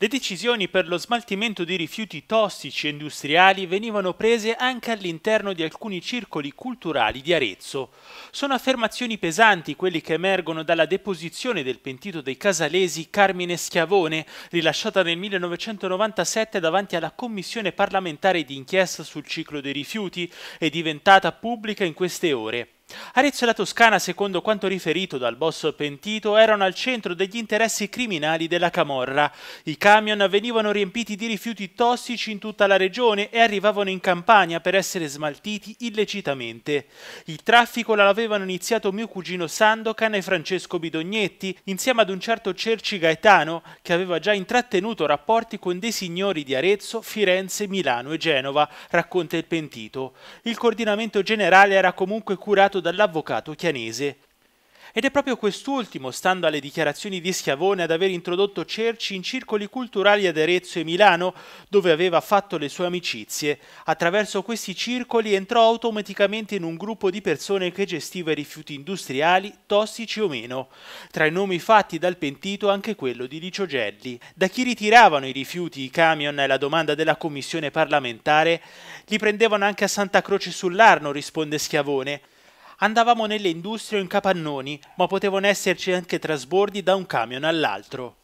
Le decisioni per lo smaltimento di rifiuti tossici e industriali venivano prese anche all'interno di alcuni circoli culturali di Arezzo. Sono affermazioni pesanti quelle che emergono dalla deposizione del pentito dei casalesi Carmine Schiavone, rilasciata nel 1997 davanti alla Commissione parlamentare di inchiesta sul ciclo dei rifiuti e diventata pubblica in queste ore. Arezzo e la Toscana, secondo quanto riferito dal boss pentito, erano al centro degli interessi criminali della Camorra. I camion venivano riempiti di rifiuti tossici in tutta la regione e arrivavano in campagna per essere smaltiti illecitamente. Il traffico l'avevano iniziato mio cugino Sandocan e Francesco Bidognetti, insieme ad un certo Cerci Gaetano, che aveva già intrattenuto rapporti con dei signori di Arezzo, Firenze, Milano e Genova, racconta il pentito. Il coordinamento generale era comunque curato fatto dall'avvocato Chianese. Ed è proprio quest'ultimo, stando alle dichiarazioni di Schiavone, ad aver introdotto Cerci in circoli culturali ad Arezzo e Milano, dove aveva fatto le sue amicizie. Attraverso questi circoli entrò automaticamente in un gruppo di persone che gestiva i rifiuti industriali, tossici o meno. Tra i nomi fatti dal pentito anche quello di Licio Gelli. Da chi ritiravano i rifiuti, i camion e la domanda della commissione parlamentare, li prendevano anche a Santa Croce sull'Arno, risponde Schiavone Andavamo nelle industrie o in capannoni, ma potevano esserci anche trasbordi da un camion all'altro.